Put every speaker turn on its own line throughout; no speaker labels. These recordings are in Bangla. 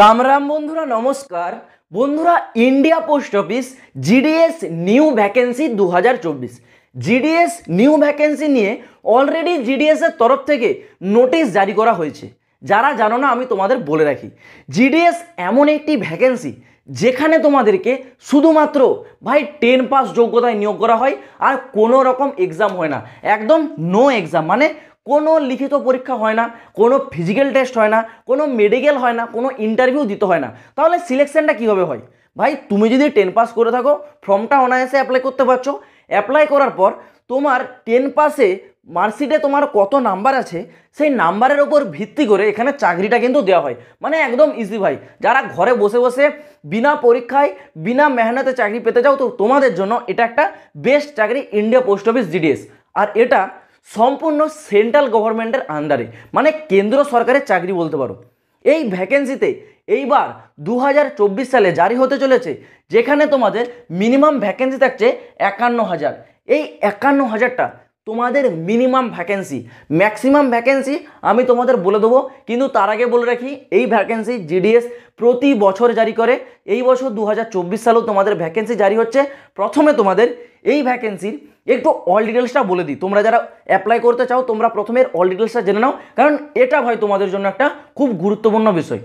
রাম রাম বন্ধুরা নমস্কার বন্ধুরা India post office GDS new vacancy দু জিডিএস নিউ ভ্যাকেন্সি নিয়ে অলরেডি জিডিএসের তরফ থেকে নোটিশ জারি করা হয়েছে যারা জানো না আমি তোমাদের বলে রাখি জিডিএস এমন একটি ভ্যাকেন্সি যেখানে তোমাদেরকে শুধুমাত্র ভাই টেন পাস যোগ্যতায় নিয়োগ করা হয় আর কোনো রকম এক্সাম হয় না একদম নো এক্সাম মানে কোনো লিখিত পরীক্ষা হয় না কোনো ফিজিক্যাল টেস্ট হয় না কোনো মেডিকেল হয় না কোনো ইন্টারভিউ দিতে হয় না তাহলে সিলেকশনটা কীভাবে হয় ভাই তুমি যদি টেন পাস করে থাকো ফর্মটা অনায়াসে অ্যাপ্লাই করতে পারছো অ্যাপ্লাই করার পর তোমার টেন পাসে মার্কশিটে তোমার কত নাম্বার আছে সেই নাম্বারের ওপর ভিত্তি করে এখানে চাকরিটা কিন্তু দেওয়া হয় মানে একদম ইজি ভাই যারা ঘরে বসে বসে বিনা পরীক্ষায় বিনা মেহনতে চাকরি পেতে যাও তো তোমাদের জন্য এটা একটা বেস্ট চাকরি ইন্ডিয়া পোস্ট অফিস জিডিএস আর এটা সম্পূর্ণ সেন্ট্রাল গভর্নমেন্টের আন্ডারে মানে কেন্দ্র সরকারের চাকরি বলতে পারো এই ভ্যাকেন্সিতে এইবার দু সালে জারি হতে চলেছে যেখানে তোমাদের মিনিমাম ভ্যাকেন্সি থাকছে একান্ন হাজার এই একান্ন হাজারটা তোমাদের মিনিমাম ভ্যাকেন্সি ম্যাক্সিমাম ভ্যাকেন্সি আমি তোমাদের বলে দেবো কিন্তু তার আগে বলে রাখি এই ভ্যাকেন্সি জিডিএস প্রতি বছর জারি করে এই বছর দু হাজার চব্বিশ সালেও তোমাদের ভ্যাকেন্সি জারি হচ্ছে প্রথমে তোমাদের এই ভ্যাকেন্সির একটু অল ডিটেলসটা বলে দিই তোমরা যারা অ্যাপ্লাই করতে চাও তোমরা প্রথমে অল ডিটেলসটা জেনে নাও কারণ এটা ভাই তোমাদের জন্য একটা খুব গুরুত্বপূর্ণ বিষয়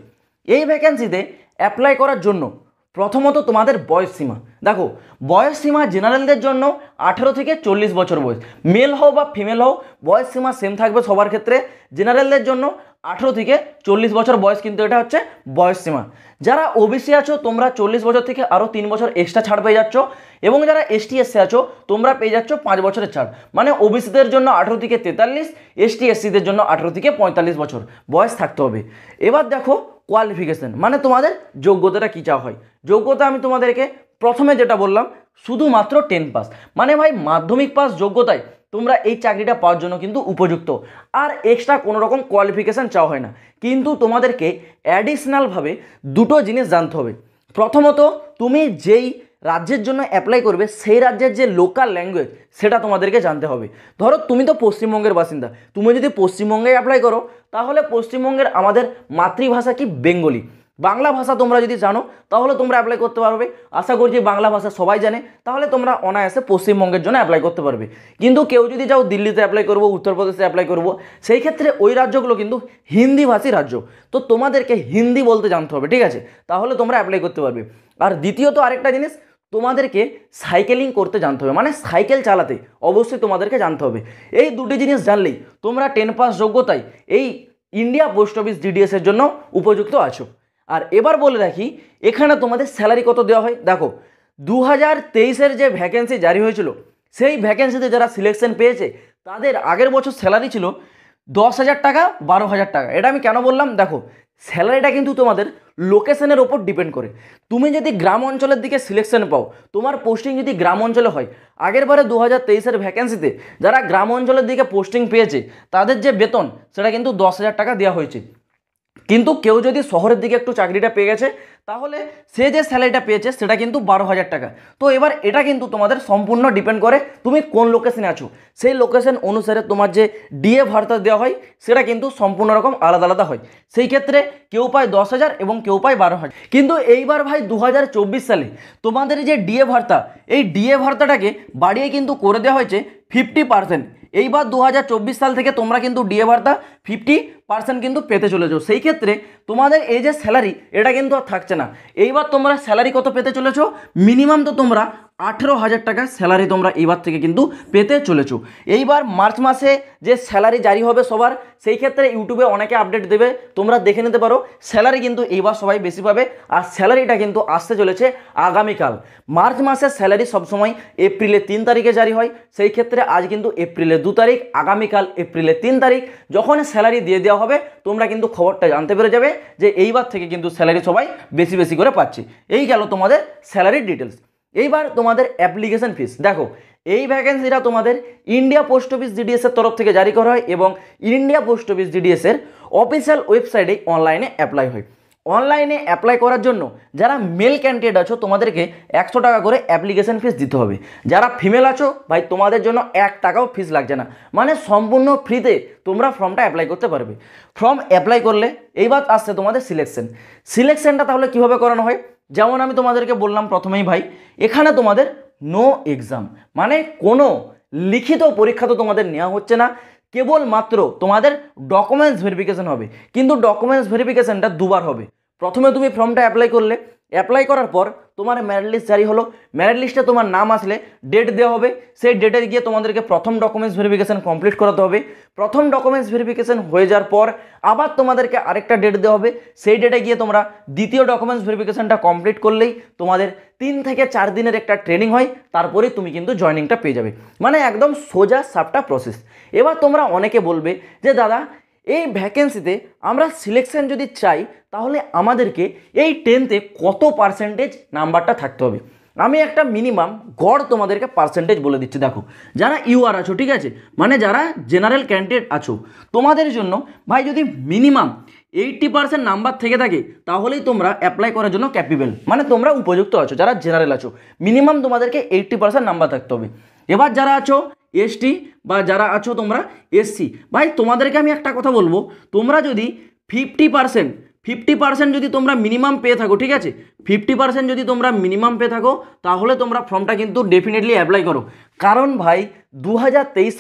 এই ভ্যাকেন্সিতে অ্যাপ্লাই করার জন্য প্রথমত তোমাদের বয়স সীমা দেখো বয়স সীমা জেনারেলদের জন্য আঠেরো থেকে চল্লিশ বছর বয়স মেল হও বা ফিমেল হও বয়স সীমা সেম থাকবে সবার ক্ষেত্রে জেনারেলদের জন্য আঠেরো থেকে চল্লিশ বছর বয়স কিন্তু এটা হচ্ছে বয়স সীমা যারা ওবিসি আছো তোমরা চল্লিশ বছর থেকে আরও তিন বছর এক্সট্রা ছাড় পেয়ে যাচ্ছ এবং যারা টি এসসি আছো তোমরা পেয়ে যাচ্ছ পাঁচ বছরের ছাড় মানে ওবিসিদের জন্য আঠেরো থেকে তেতাল্লিশ টি এসসিদের জন্য আঠেরো থেকে পঁয়তাল্লিশ বছর বয়স থাকতে হবে এবার দেখো কোয়ালিফিকেশান মানে তোমাদের যোগ্যতাটা কী চাওয়া হয় যোগ্যতা আমি তোমাদেরকে প্রথমে যেটা বললাম শুধুমাত্র টেন পাস মানে ভাই মাধ্যমিক পাস যোগ্যতায় তোমরা এই চাকরিটা পাওয়ার জন্য কিন্তু উপযুক্ত আর এক্সট্রা কোনো রকম কোয়ালিফিকেশান চাওয়া হয় না কিন্তু তোমাদেরকে অ্যাডিশনালভাবে দুটো জিনিস জানতে হবে প্রথমত তুমি যেই রাজ্যের জন্য অ্যাপ্লাই করবে সেই রাজ্যের যে লোকাল ল্যাঙ্গুয়েজ সেটা তোমাদেরকে জানতে হবে ধরো তুমি তো পশ্চিমবঙ্গের বাসিন্দা তুমি যদি পশ্চিমবঙ্গে অ্যাপ্লাই করো তাহলে পশ্চিমবঙ্গের আমাদের মাতৃভাষা কি বেঙ্গলি বাংলা ভাষা তোমরা যদি জানো তাহলে তোমরা অ্যাপ্লাই করতে পারবে আশা করছি বাংলা ভাষা সবাই জানে তাহলে তোমরা অনায়াসে পশ্চিমবঙ্গের জন্য অ্যাপ্লাই করতে পারবে কিন্তু কেউ যদি যাও দিল্লিতে অ্যাপ্লাই করবো উত্তরপ্রদেশে অ্যাপ্লাই করবো সেই ক্ষেত্রে ওই রাজ্যগুলো কিন্তু হিন্দিভাষী রাজ্য তো তোমাদেরকে হিন্দি বলতে জানতে হবে ঠিক আছে তাহলে তোমরা অ্যাপ্লাই করতে পারবে আর দ্বিতীয়ত আরেকটা জিনিস তোমাদেরকে সাইকেলিং করতে জানতে হবে মানে সাইকেল চালাতে অবশ্যই তোমাদেরকে জানতে হবে এই দুটি জিনিস জানলেই তোমরা টেন পাস যোগ্যতায় এই ইন্ডিয়া পোস্ট অফিস ডিডিএসের জন্য উপযুক্ত আছো আর এবার বলে রাখি এখানে তোমাদের স্যালারি কত দেওয়া হয় দেখো দু হাজার তেইশের যে ভ্যাকেন্সি জারি হয়েছিল সেই ভ্যাকেন্সিতে যারা সিলেকশন পেয়েছে তাদের আগের বছর স্যালারি ছিল দশ হাজার টাকা বারো হাজার টাকা এটা আমি কেন বললাম দেখো স্যালারিটা কিন্তু তোমাদের লোকেশনের ওপর ডিপেন্ড করে তুমি যদি গ্রাম অঞ্চলের দিকে সিলেকশন পাও তোমার পোস্টিং যদি গ্রাম অঞ্চলে হয় আগের বারে দু হাজার তেইশের ভ্যাকেন্সিতে যারা গ্রাম অঞ্চলের দিকে পোস্টিং পেয়েছে তাদের যে বেতন সেটা কিন্তু দশ হাজার টাকা দেওয়া হয়েছে কিন্তু কেউ যদি শহরের দিকে একটু চাকরিটা পেয়ে গেছে তাহলে সে যে স্যালারিটা পেয়েছে সেটা কিন্তু বারো হাজার টাকা তো এবার এটা কিন্তু তোমাদের সম্পূর্ণ ডিপেন্ড করে তুমি কোন লোকেশনে আছো সেই লোকেশন অনুসারে তোমার যে ডিএ ভার্তা দেওয়া হয় সেটা কিন্তু সম্পূর্ণ রকম আলাদা আলাদা হয় সেই ক্ষেত্রে কেউ পায় দশ হাজার এবং কেউ পায় বারো হাজার কিন্তু এইবার ভাই দু সালে তোমাদের যে ডিএ ভারতা এই ডিএ ভারতাটাকে বাড়িয়ে কিন্তু করে দেওয়া হয়েছে ফিফটি পার্সেন্ট এইবার দু সাল থেকে তোমরা কিন্তু ডিএ বার্তা ফিফটি পার্সেন্ট কিন্তু পেতে চলেছো সেই ক্ষেত্রে তোমাদের এই যে স্যালারি এটা কিন্তু আর থাকছে না এইবার তোমরা স্যালারি কত পেতে চলেছো মিনিমাম তো তোমরা আঠেরো হাজার টাকা স্যালারি তোমরা এইবার থেকে কিন্তু পেতে চলেছ এইবার মার্চ মাসে যে স্যালারি জারি হবে সবার সেই ক্ষেত্রে ইউটিউবে অনেকে আপডেট দেবে তোমরা দেখে নিতে পারো স্যালারি কিন্তু এইবার সবাই বেশি পাবে আর স্যালারিটা কিন্তু আসতে চলেছে আগামীকাল মার্চ মাসের স্যালারি সবসময় এপ্রিলের তিন তারিখে জারি হয় সেই ক্ষেত্রে আজ কিন্তু এপ্রিলের দু তারিখ আগামীকাল এপ্রিলের তিন তারিখ যখন স্যালারি দিয়ে দেওয়া হবে তোমরা কিন্তু খবরটা জানতে পেরে যাবে যে এইবার থেকে কিন্তু স্যালারি সবাই বেশি বেশি করে পাচ্ছে এই গেল তোমাদের স্যালারির ডিটেলস এইবার তোমাদের অ্যাপ্লিকেশন ফিস দেখো এই ভ্যাকেন্সিটা তোমাদের ইন্ডিয়া পোস্ট অফিস জিডিএসের তরফ থেকে জারি করা হয় এবং ইন্ডিয়া পোস্ট অফিস জিডিএসের অফিসিয়াল ওয়েবসাইটে অনলাইনে অ্যাপ্লাই হয় অনলাইনে অ্যাপ্লাই করার জন্য যারা মেল ক্যান্ডিডেট আছো তোমাদেরকে একশো টাকা করে অ্যাপ্লিকেশন ফিস দিতে হবে যারা ফিমেল আছো ভাই তোমাদের জন্য এক টাকাও ফিস লাগছে না মানে সম্পূর্ণ ফ্রিতে তোমরা ফর্মটা অ্যাপ্লাই করতে পারবে ফর্ম অ্যাপ্লাই করলে এইবার আসছে তোমাদের সিলেকশন সিলেকশনটা তাহলে কীভাবে করানো হয় যেমন আমি তোমাদেরকে বললাম প্রথমেই ভাই এখানে তোমাদের নো এক্সাম মানে কোনো লিখিত পরীক্ষা তো তোমাদের নেওয়া হচ্ছে না কেবলমাত্র তোমাদের ডকুমেন্টস ভেরিফিকেশান হবে কিন্তু ডকুমেন্টস ভেরিফিকেশনটা দুবার হবে প্রথমে তুমি ফর্মটা অ্যাপ্লাই করলে অ্যাপ্লাই করার পর তোমার ম্যারিট লিস্ট জারি হলো ম্যারিট লিস্টে তোমার নাম আসলে ডেট দেওয়া হবে সেই ডেটে গিয়ে তোমাদেরকে প্রথম ডকুমেন্টস ভেরিফিকেশান কমপ্লিট করাতে হবে প্রথম ডকুমেন্টস ভেরিফিকেশান হয়ে যাওয়ার পর আবার তোমাদেরকে আরেকটা ডেট দেওয়া হবে সেই ডেটে গিয়ে তোমরা দ্বিতীয় ডকুমেন্টস ভেরিফিকেশানটা কমপ্লিট করলেই তোমাদের তিন থেকে চার দিনের একটা ট্রেনিং হয় তারপরে তুমি কিন্তু জয়নিংটা পেয়ে যাবে মানে একদম সোজা সাপটা প্রসেস এবার তোমরা অনেকে বলবে যে দাদা এই ভ্যাকেন্সিতে আমরা সিলেকশান যদি চাই তাহলে আমাদেরকে এই টেনতে কত পার্সেন্টেজ নাম্বারটা থাকতে হবে আমি একটা মিনিমাম গড় তোমাদেরকে পার্সেন্টেজ বলে দিচ্ছি দেখো যারা ইউআর আছো ঠিক আছে মানে যারা জেনারেল ক্যান্ডিডেট আছো তোমাদের জন্য ভাই যদি মিনিমাম এইটটি পার্সেন্ট নাম্বার থেকে থাকে তাহলেই তোমরা অ্যাপ্লাই করার জন্য ক্যাপিবেল মানে তোমরা উপযুক্ত আছো যারা জেনারেল আছো মিনিমাম তোমাদেরকে এইটটি পার্সেন্ট নাম্বার থাকতে হবে এবার যারা আছো এসটি বা যারা আছো তোমরা এসসি ভাই তোমাদেরকে আমি একটা কথা বলবো তোমরা যদি ফিফটি পার্সেন্ট ফিফটি পার্সেন্ট যদি তোমরা মিনিমাম পেয়ে থাকো ঠিক আছে ফিফটি পার্সেন্ট যদি তোমরা মিনিমাম পেয়ে থাকো তাহলে তোমরা ফর্মটা কিন্তু ডেফিনেটলি অ্যাপ্লাই করো কারণ ভাই দু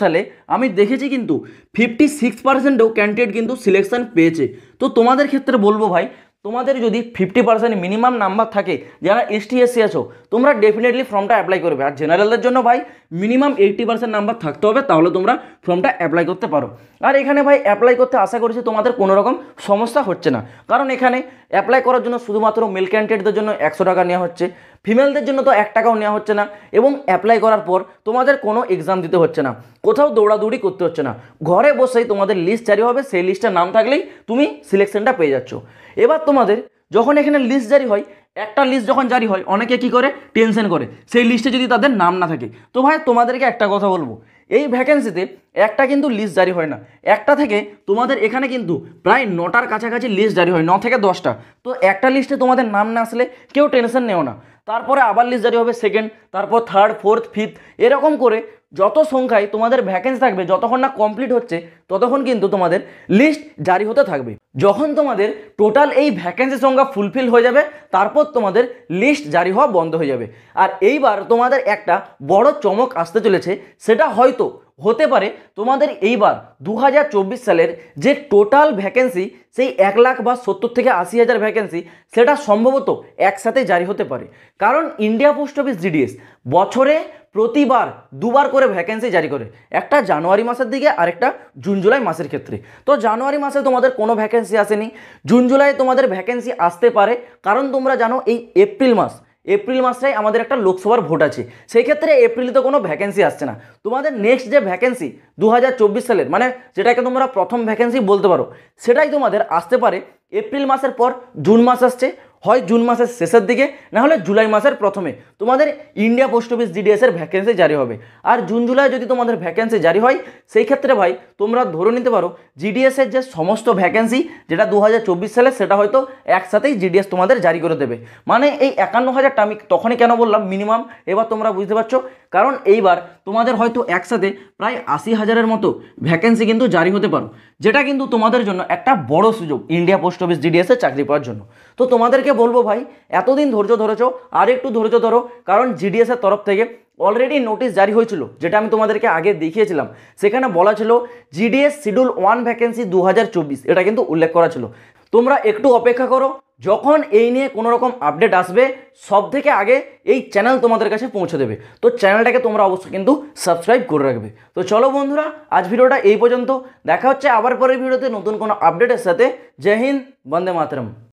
সালে আমি দেখেছি কিন্তু ফিফটি সিক্স পার্সেন্টও ক্যান্ডিডেট কিন্তু সিলেকশান পেয়েছে তো তোমাদের ক্ষেত্রে বলবো ভাই তোমাদের যদি ফিফটি পার্সেন্ট মিনিমাম নাম্বার থাকে যারা এসটি এসসি আছো তোমরা ডেফিনেটলি ফর্মটা অ্যাপ্লাই করবে আর জেনারেলদের জন্য ভাই মিনিমাম এইটটি পার্সেন্ট নাম্বার থাকতে হবে তাহলে তোমরা ফর্মটা অ্যাপ্লাই করতে পারো আর এখানে ভাই অ্যাপ্লাই করতে আশা করছি তোমাদের কোনো রকম সমস্যা হচ্ছে না কারণ এখানে অ্যাপ্লাই করার জন্য শুধুমাত্র মেল ক্যান্ডিডেটদের জন্য একশো টাকা নেওয়া হচ্ছে ফিমেলদের জন্য তো এক টাকাও নেওয়া হচ্ছে না এবং অ্যাপ্লাই করার পর তোমাদের কোনো এক্সাম দিতে হচ্ছে না কোথাও দৌড়াদৌড়ি করতে হচ্ছে না ঘরে বসেই তোমাদের লিস্ট জারি হবে সেই লিস্টের নাম থাকলেই তুমি সিলেকশনটা পেয়ে যাচ্ছ এবার তোমাদের যখন এখানে লিস্ট জারি হয় একটা লিস্ট যখন জারি হয় অনেকে কি করে টেনশন করে সেই লিস্টে যদি তাদের নাম না থাকে তো ভাই তোমাদেরকে একটা কথা বলবো এই ভ্যাকেন্সিতে একটা কিন্তু লিস্ট জারি হয় না একটা থেকে তোমাদের এখানে কিন্তু প্রায় নটার কাছাকাছি লিস্ট জারি হয় ন থেকে দশটা তো একটা লিস্টে তোমাদের নাম না আসলে কেউ টেনশন নেও না তারপরে আবার লিস্ট জারি হবে সেকেন্ড তারপর থার্ড ফোর্থ ফিফথ এরকম করে যত সংখ্যায় তোমাদের ভ্যাকেন্সি থাকবে যতক্ষণ না কমপ্লিট হচ্ছে ততক্ষণ কিন্তু তোমাদের লিস্ট জারি হতে থাকবে যখন তোমাদের টোটাল এই ভ্যাকেন্সি সংখ্যা ফুলফিল হয়ে যাবে তারপর তোমাদের লিস্ট জারি হওয়া বন্ধ হয়ে যাবে আর এইবার তোমাদের একটা বড় চমক আসতে চলেছে সেটা হয়তো হতে পারে তোমাদের এইবার দু সালের যে টোটাল ভ্যাকেন্সি সেই এক লাখ বা সত্তর থেকে আশি হাজার ভ্যাকেন্সি সেটা সম্ভবত একসাথে জারি হতে পারে কারণ ইন্ডিয়া পোস্ট অফিস ডিডিএস বছরে প্রতিবার দুবার করে ভ্যাকেন্সি জারি করে একটা জানুয়ারি মাসের দিকে আর একটা জুন জুলাই মাসের ক্ষেত্রে তো জানুয়ারি মাসে তোমাদের কোনো ভ্যাকেন্সি আসেনি জুন জুলাই তোমাদের ভ্যাকেন্সি আসতে পারে কারণ তোমরা জানো এই এপ্রিল মাস এপ্রিল মাসটাই আমাদের একটা লোকসভার ভোট আছে সেই ক্ষেত্রে এপ্রিলে তো কোনো ভ্যাকেন্সি আসছে না তোমাদের নেক্সট যে ভ্যাকেন্সি দু সালের মানে যেটাকে তোমরা প্রথম ভ্যাকেন্সি বলতে পারো সেটাই তোমাদের আসতে পারে এপ্রিল মাসের পর জুন মাস আসছে হয় জুন মাসের শেষের দিকে না হলে জুলাই মাসের প্রথমে তোমাদের ইন্ডিয়া পোস্ট অফিস জিডিএসের ভ্যাকেন্সি জারি হবে আর জুন জুলাই যদি তোমাদের ভ্যাকেন্সি জারি হয় সেই ক্ষেত্রে ভাই তোমরা ধরে নিতে পারো জিডিএসের যে সমস্ত ভ্যাকেন্সি যেটা দু সালে সেটা হয়তো একসাথেই জিডিএস তোমাদের জারি করে দেবে মানে এই একান্ন হাজারটা আমি তখনই কেন বললাম মিনিমাম এবার তোমরা বুঝতে পারছো কারণ এইবার তোমাদের হয়তো একসাথে প্রায় আশি হাজারের মতো ভ্যাকেন্সি কিন্তু জারি হতে পারো যেটা কিন্তু তোমাদের জন্য একটা বড় সুযোগ ইন্ডিয়া পোস্ট অফিস জিডিএসের চাকরি পাওয়ার জন্য তো তোমাদেরকে বলবো ভাই এতদিন ধৈর্য ধরেছো আর একটু ধৈর্য ধরো কারণ জিডিএসের তরফ থেকে অলরেডি নোটিশ জারি হয়েছিল যেটা আমি তোমাদেরকে আগে দেখিয়েছিলাম সেখানে বলা ছিল জিডিএস শিডিউল ওয়ান ভ্যাকেন্সি দু এটা কিন্তু উল্লেখ করা ছিল তোমরা একটু অপেক্ষা করো যখন এই নিয়ে কোনো রকম আপডেট আসবে সব থেকে আগে এই চ্যানেল তোমাদের কাছে পৌঁছে দেবে তো চ্যানেলটাকে তোমরা অবশ্যই কিন্তু সাবস্ক্রাইব করে রাখবে তো চলো বন্ধুরা আজ ভিডিওটা এই পর্যন্ত দেখা হচ্ছে আবার পরের ভিডিওতে নতুন কোনো আপডেটের সাথে জয় হিন্দ বন্দে মাতরম